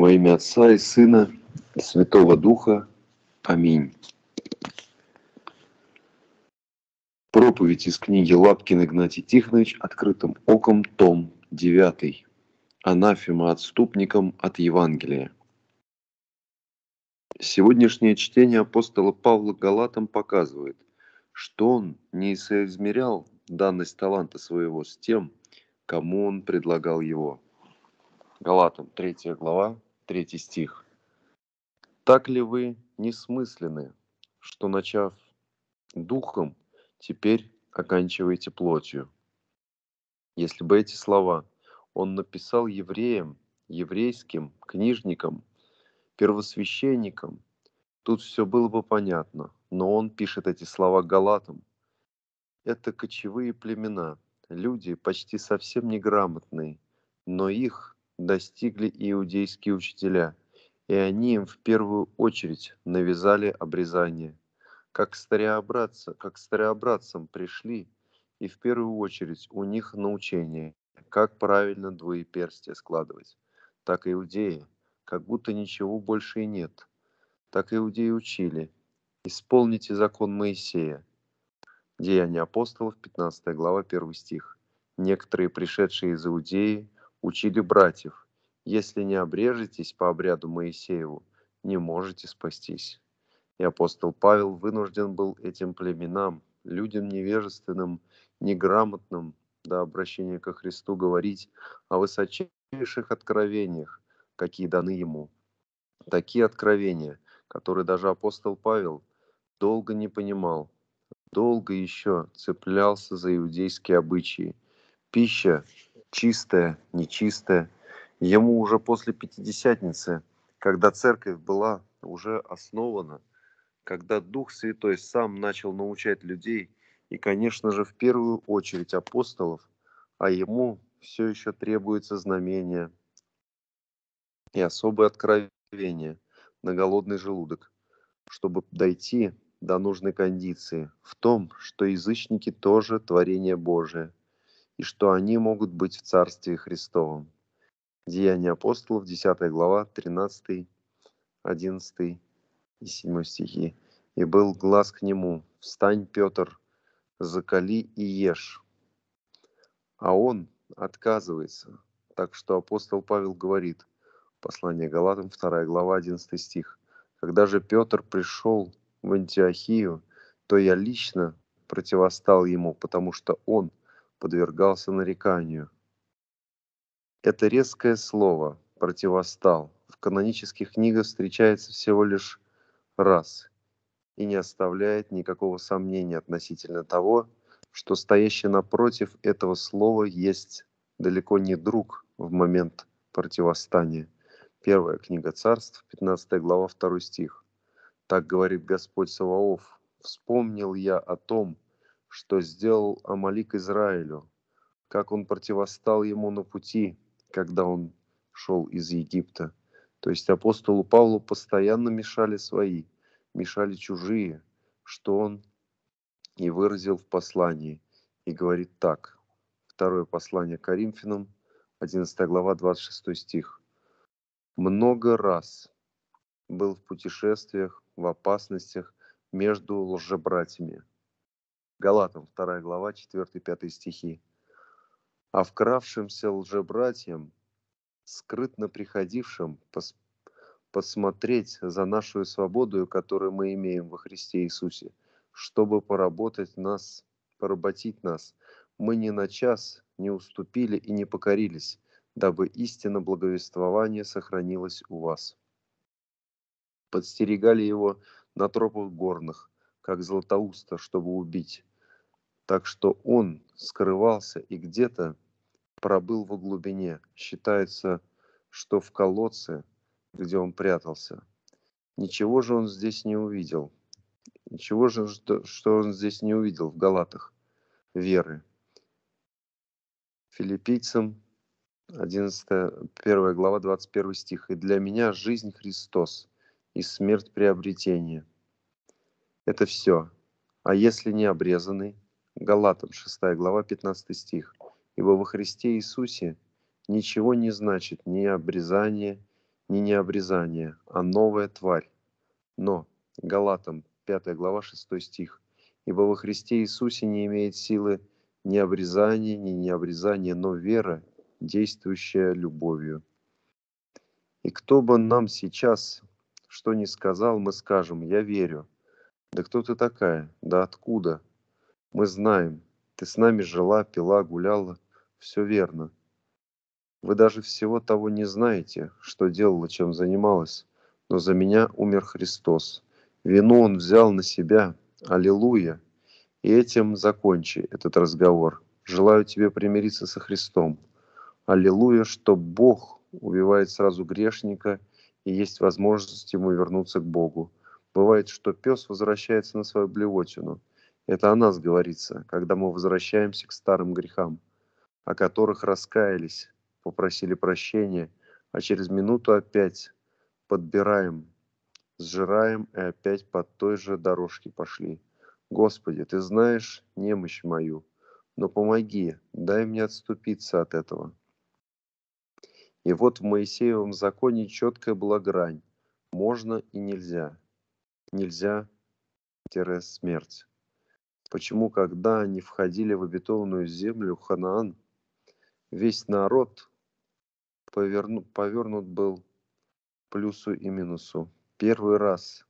Во имя Отца и Сына и Святого Духа. Аминь. Проповедь из книги Лапкин Игнатий Тихонович «Открытым оком», том 9. Анафема отступникам от Евангелия. Сегодняшнее чтение апостола Павла Галатам показывает, что он не соизмерял данность таланта своего с тем, кому он предлагал его. Галатам 3 глава, Третий стих. «Так ли вы несмысленны, что, начав духом, теперь оканчиваете плотью?» Если бы эти слова он написал евреям, еврейским, книжникам, первосвященникам, тут все было бы понятно, но он пишет эти слова галатам. Это кочевые племена, люди почти совсем неграмотные, но их достигли иудейские учителя, и они им в первую очередь навязали обрезание. Как, старообратцы, как стареобратцам пришли, и в первую очередь у них научение, как правильно двоеперстие складывать, так иудеи, как будто ничего больше и нет. Так иудеи учили, исполните закон Моисея. Деяния апостолов, 15 глава, 1 стих. Некоторые пришедшие из Иудеи – учили братьев, если не обрежетесь по обряду Моисееву, не можете спастись. И апостол Павел вынужден был этим племенам, людям невежественным, неграмотным до обращения ко Христу говорить о высочайших откровениях, какие даны ему. Такие откровения, которые даже апостол Павел долго не понимал, долго еще цеплялся за иудейские обычаи. Пища чистое, нечистое. Ему уже после Пятидесятницы, когда церковь была уже основана, когда Дух Святой сам начал научать людей, и, конечно же, в первую очередь апостолов, а ему все еще требуется знамение и особое откровение на голодный желудок, чтобы дойти до нужной кондиции в том, что язычники тоже творение Божие – и что они могут быть в Царстве Христовом. Деяния апостолов, 10 глава, 13, 11 и 7 стихи. «И был глаз к нему, встань, Петр, закали и ешь». А он отказывается. Так что апостол Павел говорит, послание Галатам, 2 глава, 11 стих. «Когда же Петр пришел в Антиохию, то я лично противостал ему, потому что он – подвергался нареканию. Это резкое слово «противостал» в канонических книгах встречается всего лишь раз и не оставляет никакого сомнения относительно того, что стоящий напротив этого слова есть далеко не друг в момент противостания. Первая книга царств, 15 глава, 2 стих. Так говорит Господь Саваоф. «Вспомнил я о том, что сделал Амалик Израилю, как он противостал ему на пути, когда он шел из Египта. То есть апостолу Павлу постоянно мешали свои, мешали чужие, что он и выразил в послании. И говорит так, второе послание Коринфянам, 11 глава, 26 стих. «Много раз был в путешествиях, в опасностях между лжебратьями, Галатам 2 глава 4-5 стихи. «А вкравшимся лжебратьям, скрытно приходившим, пос посмотреть за нашу свободу, которую мы имеем во Христе Иисусе, чтобы поработать нас, поработить нас. Мы ни на час не уступили и не покорились, дабы истина благовествования сохранилась у вас. Подстерегали его на тропах горных, как златоуста, чтобы убить. Так что он скрывался и где-то пробыл во глубине. Считается, что в колодце, где он прятался. Ничего же он здесь не увидел. Ничего же, что, что он здесь не увидел в Галатах веры. Филиппийцам 11, 1 глава, 21 стих. «И для меня жизнь Христос, и смерть приобретение. Это все. А если не обрезанный, Галатам 6 глава 15 стих. «Ибо во Христе Иисусе ничего не значит ни обрезание, ни необрезание, а новая тварь. Но Галатам 5 глава 6 стих. Ибо во Христе Иисусе не имеет силы ни обрезание, ни необрезание, но вера, действующая любовью. И кто бы нам сейчас что ни сказал, мы скажем, я верю. Да кто ты такая? Да откуда? Мы знаем, ты с нами жила, пила, гуляла. Все верно. Вы даже всего того не знаете, что делала, чем занималась. Но за меня умер Христос. Вину он взял на себя. Аллилуйя. И этим закончи этот разговор. Желаю тебе примириться со Христом. Аллилуйя, что Бог убивает сразу грешника и есть возможность ему вернуться к Богу. Бывает, что пес возвращается на свою блевотину – это о нас говорится, когда мы возвращаемся к старым грехам, о которых раскаялись, попросили прощения, а через минуту опять подбираем, сжираем и опять по той же дорожке пошли. Господи, Ты знаешь немощь мою, но помоги, дай мне отступиться от этого. И вот в Моисеевом законе четкая была грань. Можно и нельзя. Нельзя – смерть почему, когда они входили в обетованную землю Ханаан, весь народ поверну, повернут был плюсу и минусу. Первый раз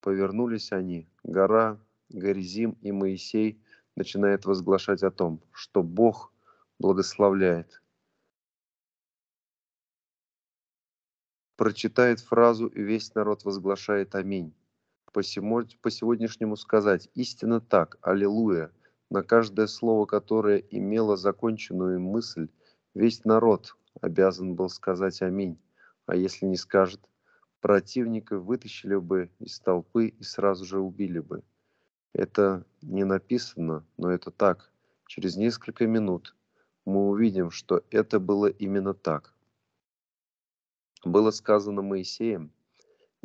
повернулись они, гора, Горизим и Моисей начинает возглашать о том, что Бог благословляет. Прочитает фразу, и весь народ возглашает «Аминь» по, сегодняшнему сказать, истинно так, аллилуйя, на каждое слово, которое имело законченную мысль, весь народ обязан был сказать аминь, а если не скажет, противника вытащили бы из толпы и сразу же убили бы. Это не написано, но это так. Через несколько минут мы увидим, что это было именно так. Было сказано Моисеем –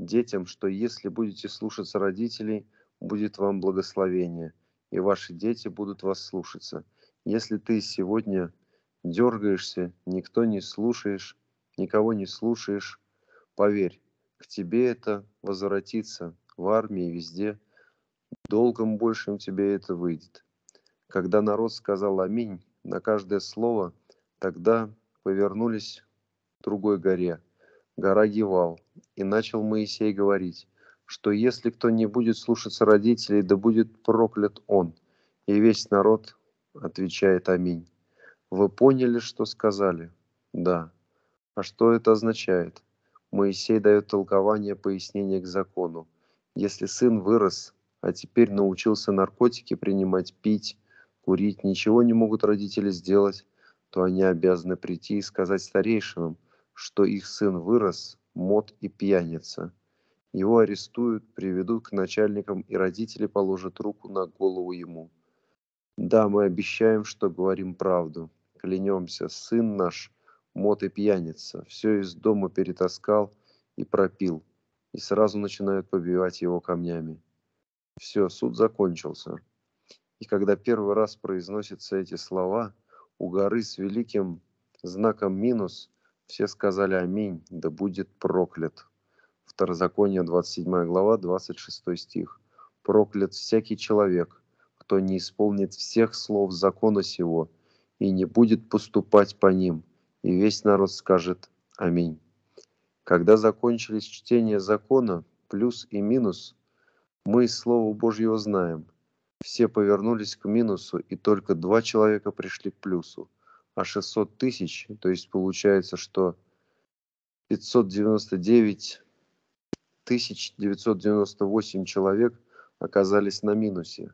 детям, что если будете слушаться родителей, будет вам благословение, и ваши дети будут вас слушаться. Если ты сегодня дергаешься, никто не слушаешь, никого не слушаешь, поверь, к тебе это возвратится в армии, везде. Долгом большим тебе это выйдет. Когда народ сказал «Аминь» на каждое слово, тогда повернулись к другой горе – гора Гивал, и начал Моисей говорить, что если кто не будет слушаться родителей, да будет проклят он. И весь народ отвечает Аминь. Вы поняли, что сказали? Да. А что это означает? Моисей дает толкование пояснение к закону. Если сын вырос, а теперь научился наркотики принимать, пить, курить, ничего не могут родители сделать, то они обязаны прийти и сказать старейшинам – что их сын вырос, мод и пьяница. Его арестуют, приведут к начальникам, и родители положат руку на голову ему. Да, мы обещаем, что говорим правду. Клянемся, сын наш, мод и пьяница, все из дома перетаскал и пропил. И сразу начинают побивать его камнями. Все, суд закончился. И когда первый раз произносятся эти слова, у горы с великим знаком минус – все сказали «Аминь, да будет проклят». Второзаконие, 27 глава, 26 стих. «Проклят всякий человек, кто не исполнит всех слов закона сего и не будет поступать по ним». И весь народ скажет «Аминь». Когда закончились чтения закона, плюс и минус, мы из Слова Божьего знаем. Все повернулись к минусу, и только два человека пришли к плюсу – а 600 тысяч. То есть получается, что 599 тысяч 998 человек оказались на минусе.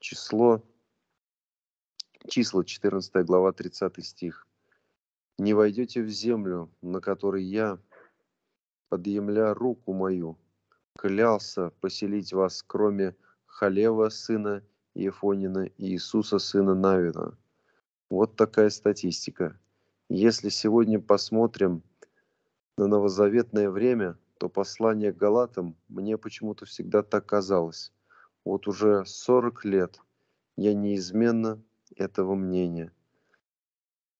Число, число 14 глава 30 стих. «Не войдете в землю, на которой я, подъемля руку мою, клялся поселить вас, кроме Халева, сына Ефонина, и Иисуса, сына Навина, вот такая статистика. Если сегодня посмотрим на новозаветное время, то послание к Галатам мне почему-то всегда так казалось. Вот уже 40 лет я неизменно этого мнения.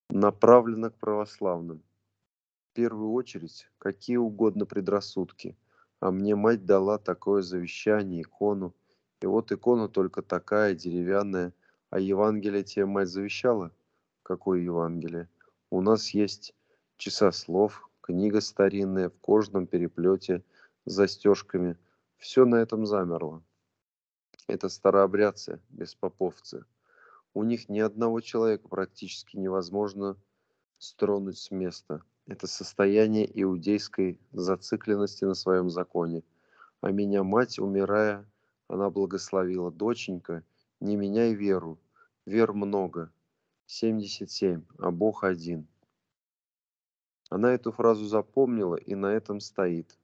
Направлено к православным. В первую очередь, какие угодно предрассудки. А мне мать дала такое завещание, икону. И вот икона только такая, деревянная. А Евангелие тебе мать завещала – какое Евангелие. У нас есть слов, книга старинная в кожном переплете с застежками. Все на этом замерло. Это старообрядцы, беспоповцы. У них ни одного человека практически невозможно стронуть с места. Это состояние иудейской зацикленности на своем законе. А меня мать, умирая, она благословила. Доченька, не меняй веру. Вер много, 77, а Бог один. Она эту фразу запомнила и на этом стоит.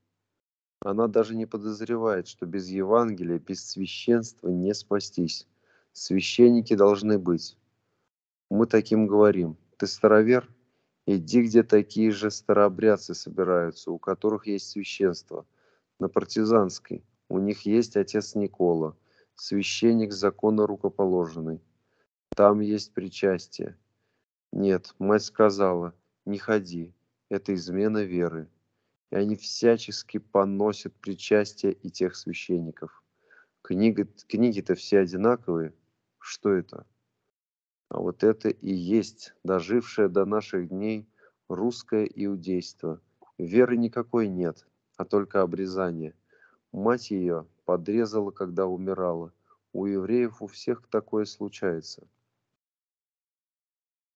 Она даже не подозревает, что без Евангелия, без священства не спастись. Священники должны быть. Мы таким говорим. Ты старовер? Иди, где такие же старообрядцы собираются, у которых есть священство. На партизанской. У них есть отец Никола, священник закона рукоположенный. Там есть причастие. Нет, мать сказала, не ходи, это измена веры. И они всячески поносят причастие и тех священников. Книга, книги-то все одинаковые. Что это? А вот это и есть дожившее до наших дней русское иудейство. Веры никакой нет, а только обрезание. Мать ее подрезала, когда умирала. У евреев у всех такое случается.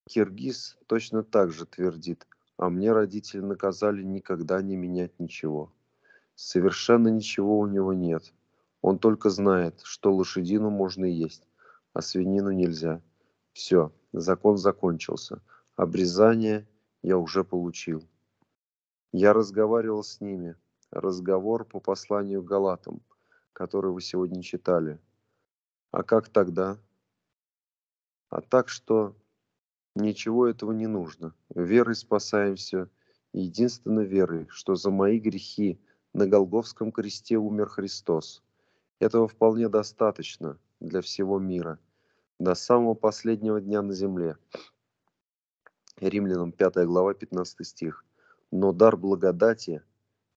Киргиз точно так же твердит, а мне родители наказали никогда не менять ничего. Совершенно ничего у него нет. Он только знает, что лошадину можно есть, а свинину нельзя. Все, закон закончился. Обрезание я уже получил. Я разговаривал с ними. Разговор по посланию Галатам, который вы сегодня читали. А как тогда? А так, что Ничего этого не нужно. Верой спасаемся. И единственно верой, что за мои грехи на Голговском кресте умер Христос. Этого вполне достаточно для всего мира, до самого последнего дня на земле. Римлянам 5 глава 15 стих. Но дар благодати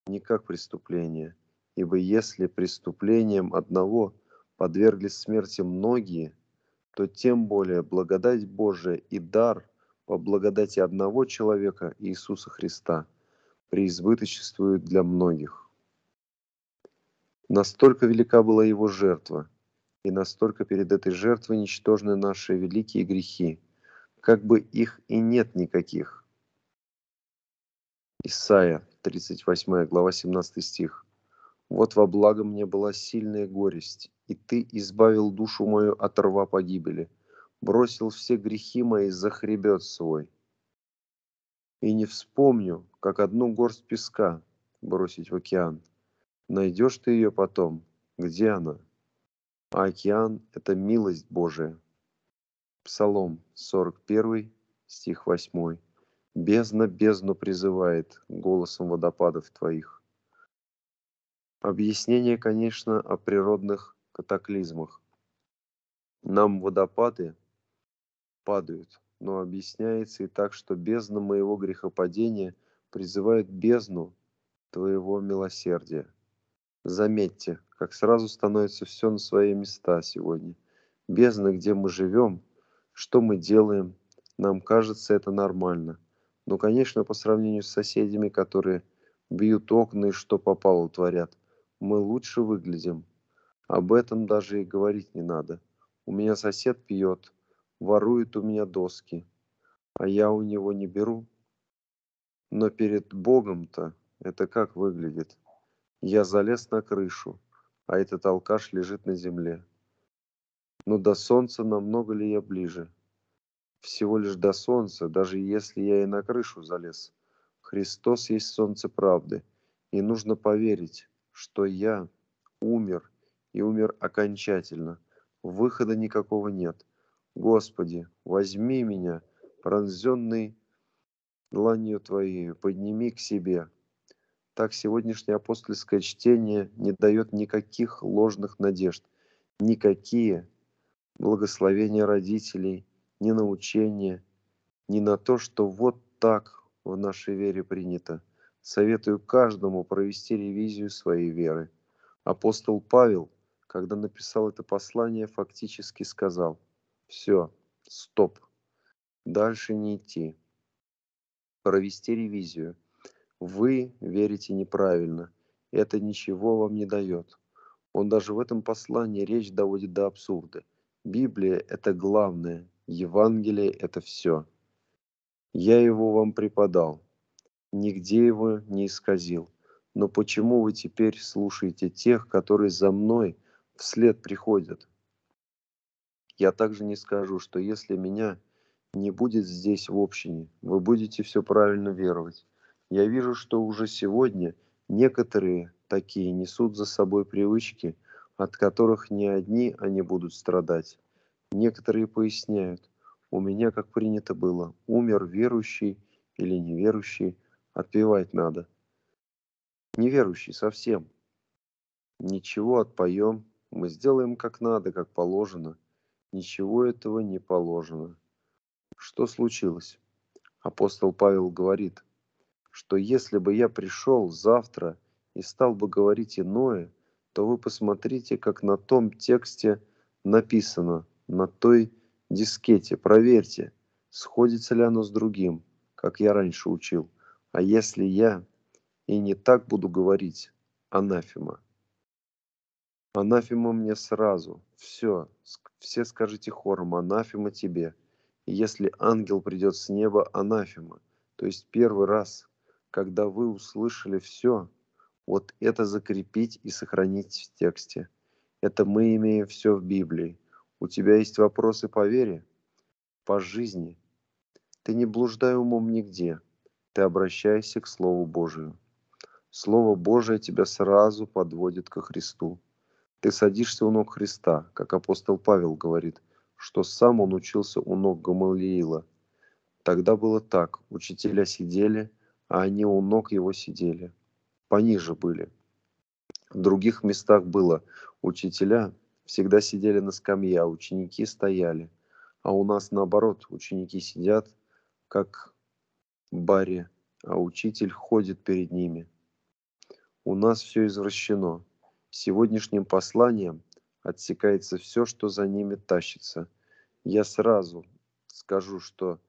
не как преступление, ибо если преступлением одного подверглись смерти многие – то тем более благодать Божия и дар по благодати одного человека, Иисуса Христа, преизбыточествует для многих. Настолько велика была его жертва, и настолько перед этой жертвой ничтожны наши великие грехи, как бы их и нет никаких. Исайя, 38 глава, 17 стих. Вот во благо мне была сильная горесть, и ты избавил душу мою от рва погибели, бросил все грехи мои за хребет свой. И не вспомню, как одну горсть песка бросить в океан. Найдешь ты ее потом, где она? А океан — это милость Божия. Псалом 41, стих 8. Бездна бездну призывает голосом водопадов твоих. Объяснение, конечно, о природных катаклизмах. Нам водопады падают, но объясняется и так, что бездна моего грехопадения призывает бездну твоего милосердия. Заметьте, как сразу становится все на свои места сегодня. Бездна, где мы живем, что мы делаем, нам кажется это нормально. Но, конечно, по сравнению с соседями, которые бьют окна и что попало творят – мы лучше выглядим. Об этом даже и говорить не надо. У меня сосед пьет, ворует у меня доски, а я у него не беру. Но перед Богом-то это как выглядит? Я залез на крышу, а этот алкаш лежит на земле. Но до солнца намного ли я ближе? Всего лишь до солнца, даже если я и на крышу залез. Христос есть солнце правды, и нужно поверить, что я умер и умер окончательно. Выхода никакого нет. Господи, возьми меня, пронзенный дланью Твоей, подними к себе. Так сегодняшнее апостольское чтение не дает никаких ложных надежд, никакие благословения родителей, ни на учение, ни на то, что вот так в нашей вере принято – Советую каждому провести ревизию своей веры. Апостол Павел, когда написал это послание, фактически сказал, все, стоп, дальше не идти. Провести ревизию. Вы верите неправильно. Это ничего вам не дает. Он даже в этом послании речь доводит до абсурда. Библия – это главное, Евангелие – это все. Я его вам преподал, нигде его не исказил. Но почему вы теперь слушаете тех, которые за мной вслед приходят? Я также не скажу, что если меня не будет здесь в общине, вы будете все правильно веровать. Я вижу, что уже сегодня некоторые такие несут за собой привычки, от которых не одни они будут страдать. Некоторые поясняют, у меня, как принято было, умер верующий или неверующий, отпевать надо. Неверующий совсем. Ничего отпоем, мы сделаем как надо, как положено. Ничего этого не положено. Что случилось? Апостол Павел говорит, что если бы я пришел завтра и стал бы говорить иное, то вы посмотрите, как на том тексте написано, на той дискете, проверьте, сходится ли оно с другим, как я раньше учил – а если я и не так буду говорить, Анафима, Анафима мне сразу. Все, все скажите хором, Анафима тебе. И если ангел придет с неба, Анафима, То есть первый раз, когда вы услышали все, вот это закрепить и сохранить в тексте. Это мы имеем все в Библии. У тебя есть вопросы по вере, по жизни. Ты не блуждай умом нигде – ты обращайся к Слову Божию. Слово Божие тебя сразу подводит ко Христу. Ты садишься у ног Христа, как апостол Павел говорит, что сам он учился у ног Гамалиила. Тогда было так, учителя сидели, а они у ног его сидели. Пониже были. В других местах было, учителя всегда сидели на скамье, а ученики стояли. А у нас наоборот, ученики сидят, как баре, а учитель ходит перед ними. У нас все извращено. Сегодняшним посланием отсекается все, что за ними тащится. Я сразу скажу, что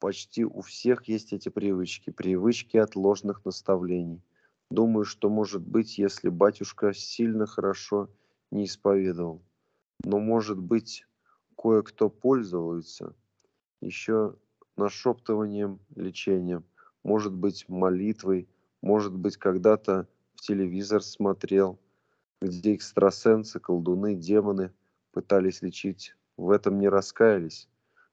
почти у всех есть эти привычки, привычки от ложных наставлений. Думаю, что может быть, если батюшка сильно хорошо не исповедовал. Но может быть, кое-кто пользовался. Еще нашептыванием, лечением, может быть, молитвой, может быть, когда-то в телевизор смотрел, где экстрасенсы, колдуны, демоны пытались лечить, в этом не раскаялись.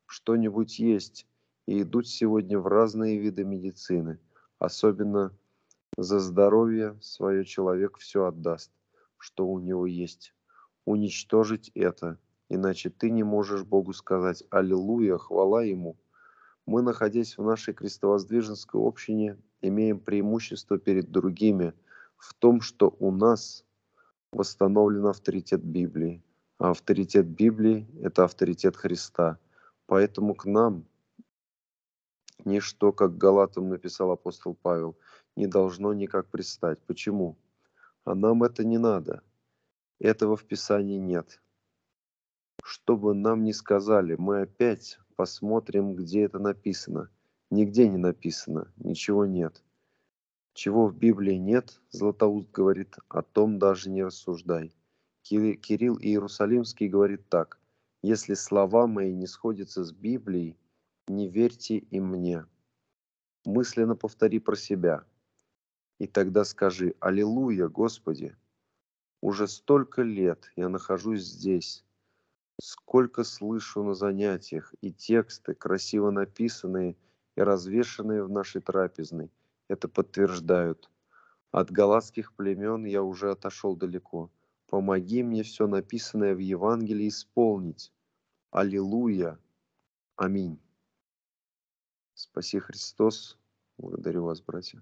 Что-нибудь есть, и идут сегодня в разные виды медицины. Особенно за здоровье свое человек все отдаст, что у него есть. Уничтожить это, иначе ты не можешь Богу сказать «Аллилуйя, хвала Ему», мы, находясь в нашей крестовоздвиженской общине, имеем преимущество перед другими в том, что у нас восстановлен авторитет Библии. А авторитет Библии – это авторитет Христа. Поэтому к нам ничто, как Галатам написал апостол Павел, не должно никак пристать. Почему? А нам это не надо. Этого в Писании нет. Чтобы нам не сказали, мы опять посмотрим, где это написано. Нигде не написано, ничего нет. Чего в Библии нет, Златоуст говорит, о том даже не рассуждай. Кирилл Иерусалимский говорит так. Если слова мои не сходятся с Библией, не верьте и мне. Мысленно повтори про себя. И тогда скажи «Аллилуйя, Господи!» Уже столько лет я нахожусь здесь, Сколько слышу на занятиях и тексты, красиво написанные и развешенные в нашей трапезной, это подтверждают. От галатских племен я уже отошел далеко. Помоги мне все написанное в Евангелии исполнить. Аллилуйя. Аминь. Спаси Христос. Благодарю вас, братья.